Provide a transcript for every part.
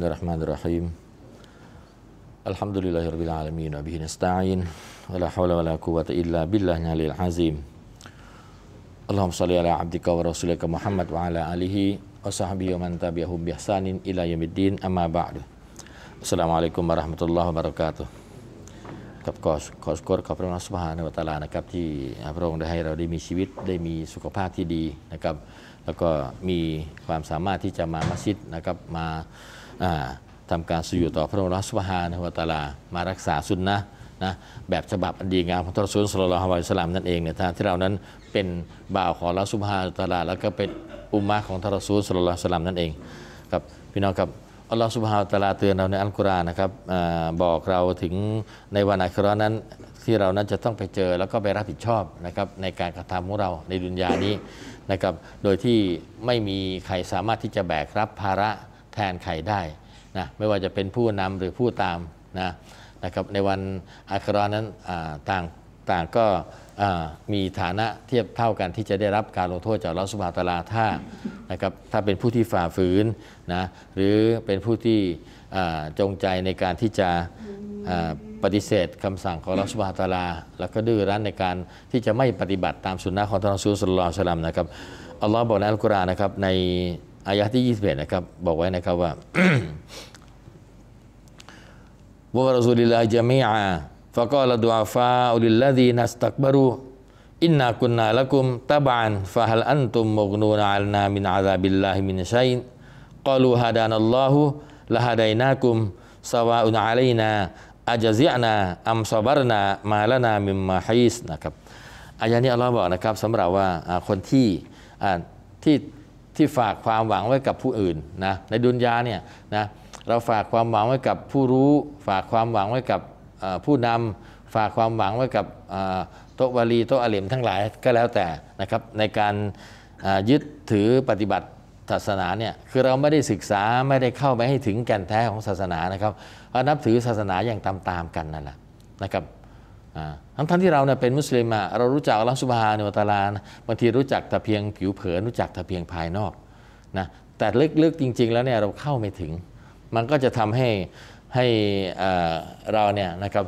Bismillahirrahmanirrahim. Alhamdulillahirabbil alamin wa bihi nasta'in wala haula wala quwwata illa billahil aliyil azim. Allahumma shalli ala abdika wa rasulika Muhammad wa ala alihi wa sahbihi wa man tabi'ahum bi ihsanin ila yaumiddin amma ba'du. Assalamualaikum warahmatullahi wabarakatuh. กับขอขอสกดขอบพระนสุภาในวัตลานะครับที่พระองค์ได้ให้เราได้มีชีวิตได้มีสุขภาพที่ดีนะครับทำการสูู่ต่อพระองค์รัสวะานวตาลา มารักษาสุนนะนะแบบฉบับอันดีงามของทรสุนสลลฮาวิสลามนั่นเองเนี่ยที่เรานั้น เป็นบ่าวของรัสุภาตาลาแล้วก็เป็นอุมาของทรสุนสลลฮาวิสลามนั่นเองครับพี่น้องครับอัลลอฮฺสุบฮาวตาลาเตือนเราในอัลกุรอานนะครับบอกเราถึงในวันอัครานั้นที่เรานั้นจะต้องไปเจอแล้วก็ไปรับผิดชอบนะครับในการกระทำของเราในดุนยานี้นะครับโดยที่ไม่มีใครสามารถที่จะแบกรับภาระแทนใครได้นะไม่ว่าจะเป็นผู้นำหรือผู้ตามนะนะครับในวันอัครานั้นต่างต่างก็มีฐานะเทียบเท่ากันที่จะได้รับการลงโทษจากรัสุภาตลาถ้านะครับถ้าเป็นผู้ที่ฝ่าฝืนนะหรือเป็นผู้ที่จงใจในการที่จะปฏิเสธคำสั่งของรัสุภาตลาแล้วก็ดื้อรั้นในการที่จะไม่ปฏิบัติ ตามสุนนะของท่านสุลสลลสลัมนะครับอัลลอฮ์บอกในอัลกุรอานนะครับในอายะที่21นะครับบอกไว้นะครับว่าวะรซูลิลลาจามีอา فقال الضعفاء للذين استكبروا إنا كنا لكم تبعا فهل أنتم مغنون عنا من عذاب الله من شيء قالوا هدانا الله لهديناكم سواء علينا أجزعنا أم صبرنا ما لنا من محيص นะครับอายะนี้อัลลอฮ์บอกนะครับสำหรับว่าคนที่ที่ที่ฝากความหวังไว้กับผู้อื่นนะในดุนยาเนี่ยนะเราฝากความหวังไว้กับผู้รู้ ฝากความหวังไว้กับผู้นำ ฝากความหวังไว้กับโตวาลีโตอาเลมทั้งหลายก็แล้วแต่นะครับ ในการยึดถือปฏิบัติศาสนาเนี่ยคือเราไม่ได้ศึกษาไม่ได้เข้าไปให้ถึงแก่นแท้ของศาสนานะครับนับถือศาสนาอย่างตามๆกันนั่นแหละนะครับทั้งทั้งที่เราเนี่ยเป็นมุสลิมอะเรารู้จักอัลลอฮฺสุบฮานุตาลานะบางทีรู้จักแต่เพียงผิวเผินรู้จักแต่เพียงภายนอกนะแต่ลึกๆ จริง ๆ แล้วเนี่ยเราเข้าไม่ถึง มันก็จะทำให้ให้เราเนี่ยนะครับ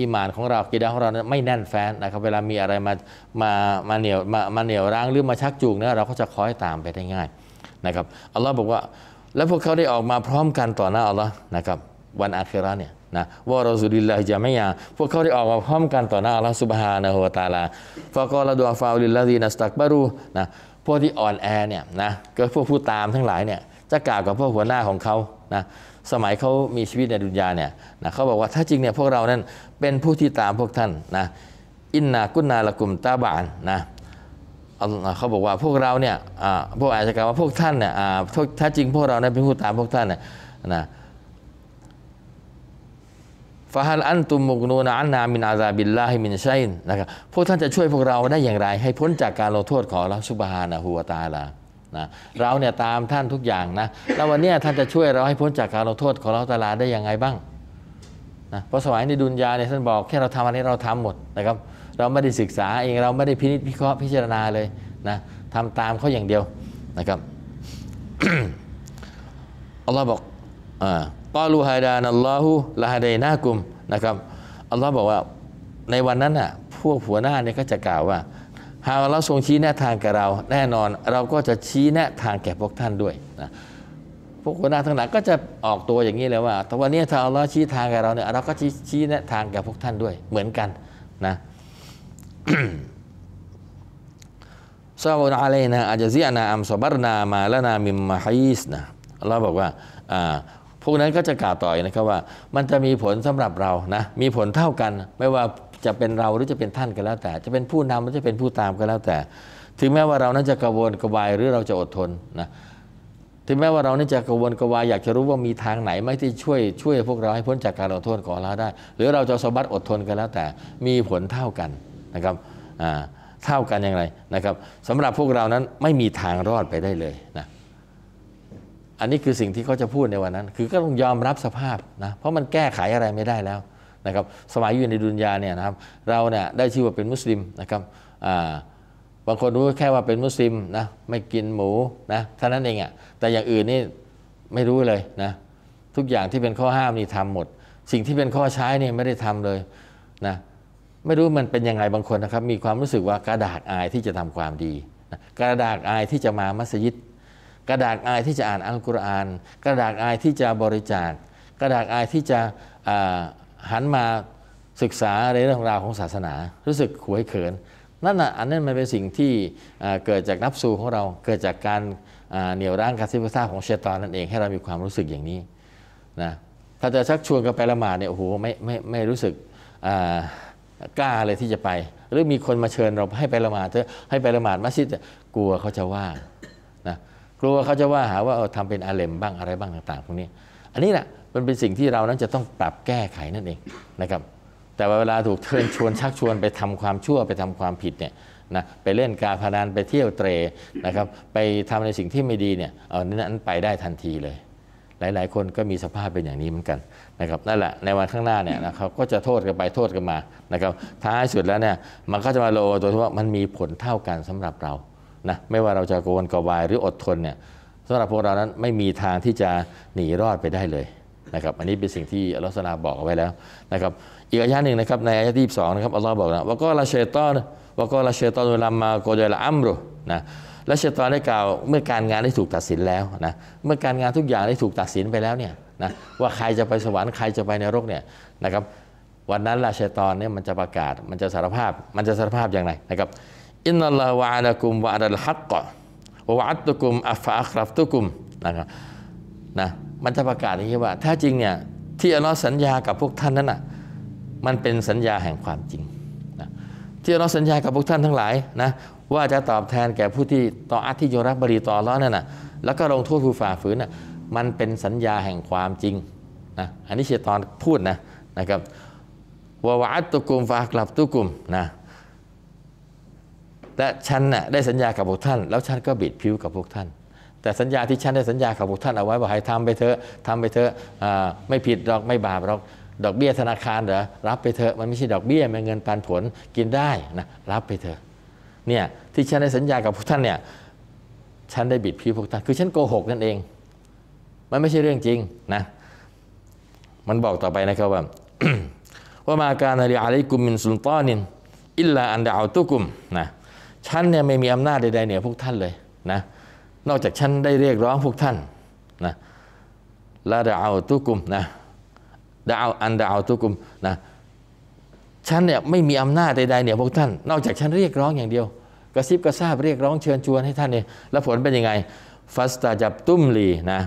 อิมานของเรากีดาของเราไม่แน่นแฟ้นนะครับเวลามีอะไรมามามาเหนียวมามาเหนียวร้างหรือมาชักจูงเนี่ยเราก็จะคอยตามไปได้ง่ายนะครับอัลลอฮ์บอกว่าแล้วพวกเขาได้ออกมาพร้อมกันต่อหน้าอัลลอฮ์นะครับวันอาคิระเนี่ยนะวะรอซูลิลลาฮิจามียาพวกเขาได้ออกมาพร้อมกันต่อหน้าอัลลอฮ์สุบฮานะฮูวะตาลาฟากอลาดวฟาอุลิลลาฮีนัสตักบารูนะพวกที่อ่อนแอเนี่ยนะก็พวกผู้ตามทั้งหลายเนี่ยจะกล่าวกับพวกหัวหน้าของเขานะสมัยเขามีชีวิตในดุนยาเนี่ยนะเขาบอกว่าถ้าจริงเนี่ยพวกเรานั้นเป็นผู้ที่ตามพวกท่านนะอินนากุนนาละกุมตาบานนะเขาบอกว่าพวกเราเนี่ยพวกอาจจะก่าวว่าพวกท่านเนี่ยถ้าจริงพวกเราเนี่ยเป็นผู้ตามพวกท่านเนี่ยนะฟาฮัลอันตุมุกนูนอันนามินอาซาบิลลาฮิมินชัยนนะครับพวกท่านจะช่วยพวกเราได้อย่างไร ให้พ้นจากการลงโทษของเราสุบฮานะฮุวาตาลานะเราเนี่ยตามท่านทุกอย่างนะ แล้ววันนี้ท่านจะช่วยเราให้พ้นจากการลงโทษของเราตาลาได้อย่างไรบ้างนะ เพราะสมัยในดุนยาเนี่ยท่านบอก แค่เราทำอันนี้เราทำหมดนะครับ เราไม่ได้ศึกษาเองเราไม่ได้พินิจพิเคราะห์พิจารณาเลยนะทำตามเขาอย่างเดียวนะครับอัลลอฮ์บอกกอลูฮาดานัลลอฮุลาฮาดนากุมนะครับ อัลลอฮ์บอกว่าในวันนั้นน่ะ พวกหัวหน้าเนี่ยก็จะกล่าวว่า หากเราทรงชี้แนะทางแก่เรา แน่นอน เราก็จะชี้แนะทางแก่พวกท่านด้วยนะพวกหัวหน้าทั้งหลายก็จะออกตัวอย่างนี้เลยว่าแต่วันนี้ถ้าอัลลอฮ์ชี้ทางแก่เราเนี่ยเรา ก็ชี้ชี้แนะทางแก่พวกท่านด้วย เหมือนกันนะซาบุนอาเลนะอาจจะเสียนาอัมซบัรนามาละนามิมมาฮิสนะเราบอกว่าพวกนั้นก็จะกล่าวต่อยนะครับว่ามันจะมีผลสำหรับเรานะมีผลเท่ากัน ไม่ว่าจะเป็นเราหรือจะเป็นท่านก็นแล้ว แต่ จะเป็นผู้นำหรือจะเป็นผู้ตามก็แล้วแต่ ถึงแม้ว่าเรานั้นจะกระวนกระวายหรือเราจะอดทนนะถึงแม้ว่าเรานั้นจะกระวนกระวายอยากจะรู้ว่ามีทางไหนไหมที่ช่วย ช่วย พวกเราให้พ้นจากการลงโทษของเราได้ หรือเราจะสบัดอดทนกันแล้วแต่ มีผลเท่ากันนะครับเท่ากันอย่างไรนะครับสำหรับพวกเรานั้นไม่มีทางรอดไปได้เลยนะอันนี้คือสิ่งที่เขาจะพูดในวันนั้น คือก็ต้องยอมรับสภาพนะ เพราะมันแก้ไขอะไรไม่ได้แล้วนะครับ สมัยอยู่ในดุนยาเนี่ยนะครับ เราเนี่ยได้ชื่อว่าเป็นมุสลิมนะครับบางคนรู้แค่ว่าเป็นมุสลิมนะ ไม่กินหมูนะแท่านั้นเองอะ่ะแต่อย่างอื่นนี่ไม่รู้เลยนะ ทุกอย่างที่เป็นข้อห้ามนี่ทำหมด สิ่งที่เป็นข้อใช้นี่ไม่ได้ทำเลยนะ ไม่รู้มันเป็นยังไงบางคนนะครับ มีความรู้สึกว่ากระดาษอายที่จะทำความดีนะกระดาษอายที่จะมามัสยิดกระดาษอายที่จะอ่านอัลกุรอาน กระดาษอายที่จะบริจาคกระดาษอายที่จะหันมาศึกษาเรื่องราวของศาสนา รู้สึกขวยเขินนั่นนะอันนั้นมันเป็นสิ่งที่เกิดจากนับสูของเราเกิดจากการเหนี่ยวร่างการซิบซาของเชตอน นั่นเองให้เรามีความรู้สึกอย่างนี้นะถ้าจะชักชวนกันไปละหมาดเนี่ยโอ้โหไม่ไม่ไม่รู้สึกกล้าเลยที่จะไป หรือมีคนมาเชิญเราให้ไปละหมาดเถอะให้ไปละหมาดมัสยิดกลัวเขาจะว่านะลัวเขาจะว่าหาว่าเออทำเป็นอาเลมบ้างอะไรบ้างต่างๆพวกนี้ อันนี้แหละมันเป็นสิ่งที่เรานั้นจะต้องปรับแก้ไขนั่นเองนะครับแต่เวลาถูกเชิญชวนชักชวนไปทำความชั่วไปทำความผิดเนี่ยนะไปเล่นการพนันไปเที่ยวเตรนะครับไปทำในสิ่งที่ไม่ดีเนี่ยเออนั้นไปได้ทันทีเลย หลายๆคนก็มีสภาพเป็นอย่างนี้เหมือนกันนะครับนั่นแหละในวันข้างหน้าเนี่ยนะเขาก็จะโทษกันไปโทษกันมานะครับท้ายสุดแล้วเนี่ยมันก็จะมาโลตัวที่ว่ามันมีผลเท่ากันสำหรับเรานะไม่ว่าเราจะโกวนกวายหรืออดทนเนี่ยสำหรับพวกเรานั้นไม่มีทางที่จะหนีรอดไปได้เลยนะครับ อันนี้เป็นสิ่งที่อัลลอฮฺสนาบอกไว้แล้วนะครับอีกอายะหนึ่งนะครับในอายะที่สองนะครับอัลลอฮ์บอกนะว่าก็ละเชตอนว่าก็ละเชตอนเวลามาโกยละอัมรุนะและเชตอนได้กล่าวเมื่อการงานได้ถูกตัดสินแล้วนะเมื่อการงานทุกอย่างได้ถูกตัดสินไปแล้วเนี่ยนะว่าใครจะไปสวรรค์ใครจะไปในรกเนี่ยนะครับวันนั้นละเชตอนเนี่ยมันจะประกาศมันจะสารภาพมันจะสารภาพอย่างไรนะครับอินนัลลอฮฺวะอะลกุมวะอัลฮักกะวะอัตตุกุมอัฟอัครับตุกุมนะครับนะมันจะประกาศอย่างนี้ว่า ถ้าจริงเนี่ย ที่อัลลอฮ์สัญญากับพวกท่านนั้นอ่ะมันเป็นสัญญาแห่งความจริงนะที่อัลลอฮ์สัญญากับพวกท่านทั้งหลายนะว่าจะตอบแทนแก่ผู้ที่ต่ออัตที่ยรักบริต่อร้อนนั่นน่ะแล้วก็ลงโทษผู้ฝ่าฝืนน่ะมันเป็นสัญญาแห่งความจริงนะอันนี้เชตตอนพูดนะนะครับวะวะอัตตุกุมฟากลับตุกุมนะและฉันน่ะได้สัญญากับพวกท่านแล้วฉันก็บิดผิวกับพวกท่านแต่สัญญาที่ฉันได้สัญญากับพวกท่านเอาไว้ว่าให้ทำไปเถอะทำไปเถอะไม่ผิดหรอกไม่บาปหรอกดอกเบี้ยธนาคารเหรอ รับไปเถอะมันไม่ใช่ดอกเบี้ยมันเงินปันผลกินได้นะรับไปเถอะเนี่ยที่ฉันได้สัญญากับพวกท่านเนี่ยฉันได้บิดผิวพวกท่าน คือฉันโกหกนั่นเอง มันไม่ใช่เรื่องจริงนะมันบอกต่อไปนะครับว่าว่ามาการอะไรอลัยกุมมินสุลตานิน อิลลาอันดาอุตุกุมนะฉันเนี่ยไม่มีอำนาจใดๆเหนือพวกท่านเลยนะ นอกจากฉันได้เรียกร้องพวกท่านนะลาดาเอาตุกุมนะดาเอาอันดาเอาตุกุมนะฉันเนี่ยไม่มีอำนาจใดๆเหนือพวกท่านนอกจากฉันเรียกร้องอย่างเดียว กระซิบกระซาบเรียกร้องเชิญชวนให้ท่านเนี่ยแล้วผลเป็นยังไง ฟัสตาจับตุ้มลีนะ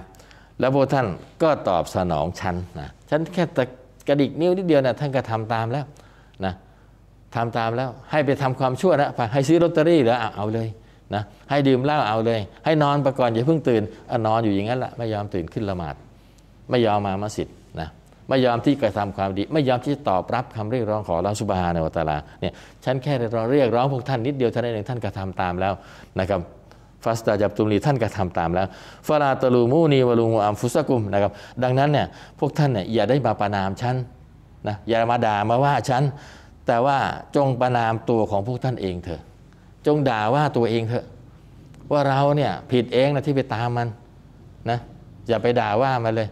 แล้วพวกท่านก็ตอบสนองฉันนะฉันแค่ตะกระดิกนิ้วนิดเดียวนะท่านก็ทำตามแล้วทำตามแล้วให้ไปทำความชั่วแล้วไปให้ซื้อลอตเตอรี่แล้วเอาเลยนะให้ดื่มเหล้าเอาเลย ให้นอนประกอนอย่าเพิ่งตื่นอนอนอยู่อย่างนั้นแหละไม่ยอมตื่นขึ้นละหมาดไม่ยอมมามัสยิดนะไม่ยอมที่กระทำความดี ไม่ยอมที่จะตอบรับคำเรียกร้องของเราสุบฮานะวตาลาเนี่ยฉันแค่เรียกร้องเรียกร้องพวกท่านนิดเดียวท่านเองท่านกระทำตามแล้วนะครับฟาสตาจับตุมลีท่านกระทำตามแล้วฟาลาตลูมูนีวลูมูอัมฟุสกุมนะครับดังนั้นเนี่ยพวกท่านเนี่ยอย่าได้มาประนามฉันนะอย่ามาด่ามาว่าฉันแต่ว่าจงประนามตัวของพวกท่านเองเถอะ จงด่าว่าตัวเองเถอะ ว่าเราเนี่ยผิดเองนะที่ไปตามมันนะอย่าไปด่าว่ามันเลย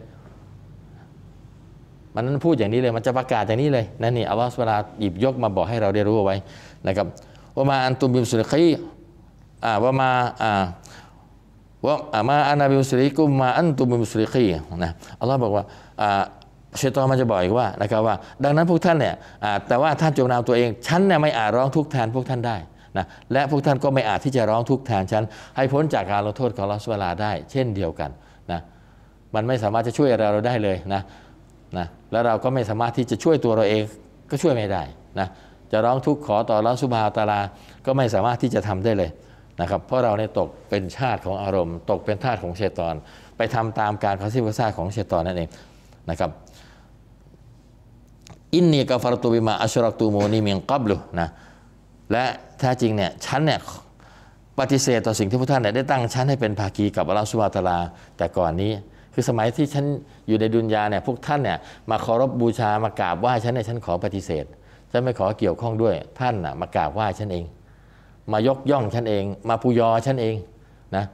มันนั้นพูดอย่างนี้เลย มันจะประกาศอย่างนี้เลยนั่นนี่อัลลอฮฺสุลาหยิบยกมาบอกให้เราได้รู้เอาไว้นะครับว่ามาอันตุมบิมสุลคีอ่าว่ามาอ่าว่ามาอันาบิมสุลิกุมมาอันตุมบิมสุลิคีนะอัลลอฮฺบอกว่าอ่าเชตตอนมันจะบอกอีกว่านะครับว่าดังนั้นพวกท่านเนี่ยแต่ว่าท่านจงนำตัวเองฉันเนี่ยไม่อาจร้องทุกข์แทนพวกท่านได้นะและพวกท่านก็ไม่อาจที่จะร้องทุกข์แทนฉันให้พ้นจากการลงโทษของลอสเวลาได้ เช่นเดียวกันนะมันไม่สามารถจะช่วยเราได้เลยนะนะแล้วเราก็ไม่สามารถที่จะช่วยตัวเราเองก็ช่วยไม่ได้นะจะร้องทุกข์ขอต่อร้อสุบาตาลาก็ไม่สามารถที่จะทำได้เลยนะครับ เพราะเราเนี่ยตกเป็นชาติของอารมณ์ ตกเป็นทาสของเชตตอน ไปทำตามการคาสิบกซ่าของเชตตอนนั่นเองนะครับอินนีกาฟารตูบิมาอัชรักตูโมนีเมียงกับลุนะและแท้จริงเนี่ยฉันเนี่ยปฏิเสธต่อสิ่งที่พวกท่านเนี่ยได้ตั้งฉันให้เป็นภาคีกับอัลลอฮฺสุบะตลาแต่ก่อนนี้ คือสมัยที่ฉันอยู่ในดุนยาเนี่ยพวกท่านเนี่ยมาเคารพบบูชามากราบไหว้ฉันเนี่ยฉันขอปฏิเสธ ฉันไม่ขอเกี่ยวข้องด้วยท่านนะมากราบไหว้ฉันเอง มายกย่องฉันเอง มาพูยอฉันเองนะ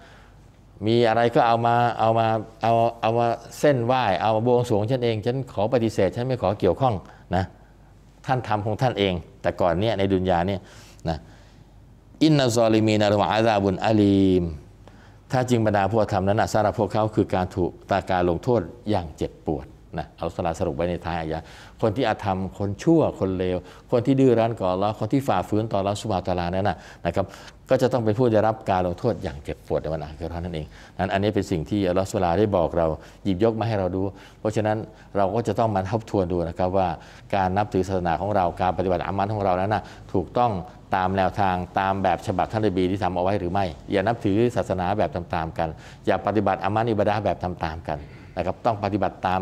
มีอะไรก็เอามาเอามาเอาเอามาเส้นไหว้เอามาบวงสรวงฉันเองฉันขอปฏิเสธ ฉันไม่ขอเกี่ยวข้องนะท่านทำของท่านเอง แต่ก่อนเนี่ยในดุนยาเนี่ยนะอินนซอลิมีนารวะอาซาบุนอาลีม ถ้าจริงบรรดาผธรทำนั้นนะสาระพวกเขาคือการถูกตาการลงโทษอย่างเจ็บปวดนะเอาสลาสรุปไว้ในท้ายอายะคนที่อาธรรม คนชั่ว คนเลว คนที่ดื้อรั้นก่อแล้ว คนที่ฝ่าฝืนต่อลวสุบาตาลานั่นนะนะครับก็จะต้องเป็นผู้ได้รับการลงโทษอย่างเจ็บปวดในวันอาคิเราะนั่นเอง นั้นอันนี้เป็นสิ่งที่อัลลอฮฺสุลาได้บอกเราหยิบยกมาให้เราดู เพราะฉะนั้นเราก็จะต้องมาทบทวนดูนะครับว่าการนับถือศาสนาของเราการปฏิบัติอามันของเรานั้นนะถูกต้องตามแนวทางตามแบบฉบับท่านนบีที่ทำเอาไว้หรือไม่อย่านับถือศาสนาแบบตามๆกัน อย่าปฏิบัติอามันอิบดาแบบตามๆกันนะครับต้องปฏิบัติตาม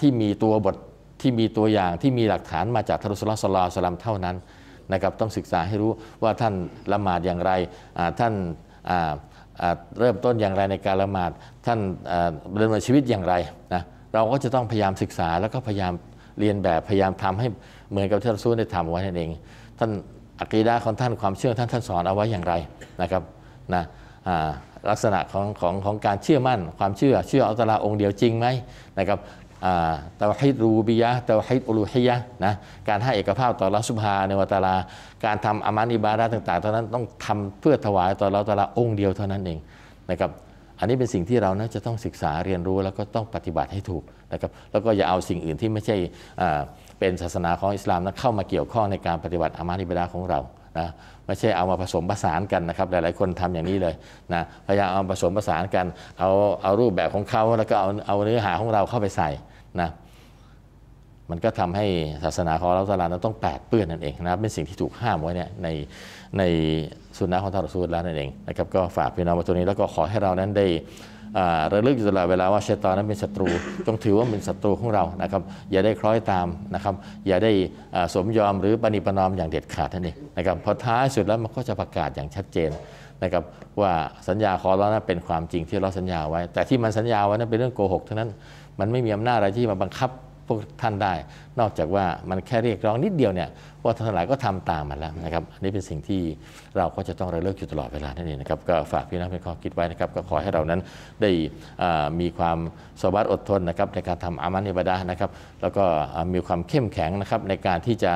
ที่มีตัวบทที่มีตัวอย่างที่มีหลักฐานมาจากทารุสลสลาสลัมเท่านั้นนะครับ ต้องศึกษาให้รู้ว่าท่านละหมาดอย่างไรท่านเริ่มต้นอย่างไรในการละหมาดท่านดำเนินชีวิตอย่างไรนะเราก็จะต้องพยายามศึกษาแล้วก็พยายามเรียนแบบพยายามทำให้เหมือนกับที่เราสู้ได้ทำไว้นั่นเอง ท่านอักีดาของท่านความเชื่อท่านท่านสอนเอาไว้อย่างไรนะครับนะอ่าลักษณะของของของการเชื่อมั่นความเชื่อเชื่ออัลตลาองค์เดียวจริงไหมนะครับแตาฮิดรูบิยะเตาฮิดอุลุฮิยะนะการให้เอกภาพต่อรัสุภาในวัตลา การทำอามานิบาราต่างๆตอนนั้นต้องทำเพื่อถวายต่อรัตลาองค์เดียวเท่านั้นเองนะครับอันนี้เป็นสิ่งที่เราน่าจะต้องศึกษาเรียนรู้แล้วก็ต้องปฏิบัติให้ถูกนะครับแล้วก็อย่าเอาสิ่งอื่นที่ไม่ใช่เป็นศาสนาของอิสลามนั้นเข้ามาเกี่ยวข้องในการปฏิบัติอามานิบาราของเราะไม่ใช่เอามาผสมผสานกันนะครับ หลายๆ คนทำอย่างนี้เลยนะพยายามเอาผสมผสานกันเอาเอารูปแบบของเขาแล้วก็เอาเอาเนื้อหาของเราเข้าไปใส่นะมันก็ทำให้ศาสนาของเราสลานั้นต้องแปดเปื้อนนั่นเองนะเป็นสิ่งที่ถูกห้ามไว้เนี่ยในในสุนนะของท่านรอูลแล้วนั่นเองนะครับก็ฝากพี่น้องมาตรงนี้แล้วก็ขอให้เรานั้นได้ระลึกอยู่ตลอดเวลาว่าชัยตอนนั้นเป็นศัตรูจงถือว่าเป็นศัตรูของเรานะครับอย่าได้คล้อยตามนะครับอย่าได้สมยอมหรือปณิปนอมอย่างเด็ดขาดนั่นเองนะครับพอท้ายสุดแล้วมันก็จะประกาศอย่างชัดเจนนะครับว่าสัญญาของเรานะเป็นความจริงที่เราสัญญาไว้ แต่ที่มันสัญญาไว้นั้นเป็นเรื่องโกหกทั้งนั้น มันไม่มีอำนาจอะไรที่มาบังคับพวกท่านได้นอกจากว่ามันแค่เรียกร้องนิดเดียวเนี่ยว่าท่านหลายก็ทำตามมันแล้วนะครับอันนี้เป็นสิ่งที่เราก็จะต้องระลึกอยู่ตลอดเวลานั่นเองนะครับก็ฝากพี่น้องเป็นข้อคิดไว้นะครับก็ขอให้เรานั้นได้มีความสวัสดิ์อดทนนะครับในการทำอามันอิบาดานะครับแล้วก็มีความเข้มแข็งนะครับในการที่จะ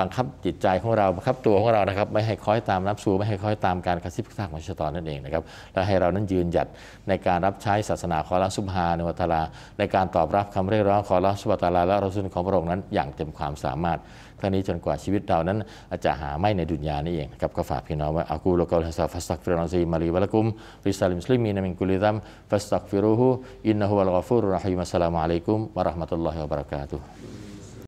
บังคับจิตใจของเราบังคับตัวของเรานะครับ ไม่ให้คอยตามรับสูไม่ให้คอยตามการกระซิบกระซาบของชะตอนนั่นเองนะครับและให้เรานั้นยืนหยัดในการรับใช้ศาสนาขอละสุภาในวัตลาในการตอบรับคำเรียกร้องขอละสุัตาลาและรสุนของพระองค์นั้นอย่างเต็มความสามารถทั้งนี้จนกว่าชีวิตเรานั้นอาจจะหาไม่ในดุนยานี่เองครับก็ฝากพี่น้องว่าอากูโลกอลฮัสฟัสตักฟิรอนซีมารีวะลกุมริซาลิมสลิมีนามิงกุลิดัมฟัสตักฟิรูฮูอินนะฮุวะลกอฟูรุรฮิมัสสลามุอะลัยกุมวะราะห์มะตุลลอฮิวะบะเราะกาตุฮ์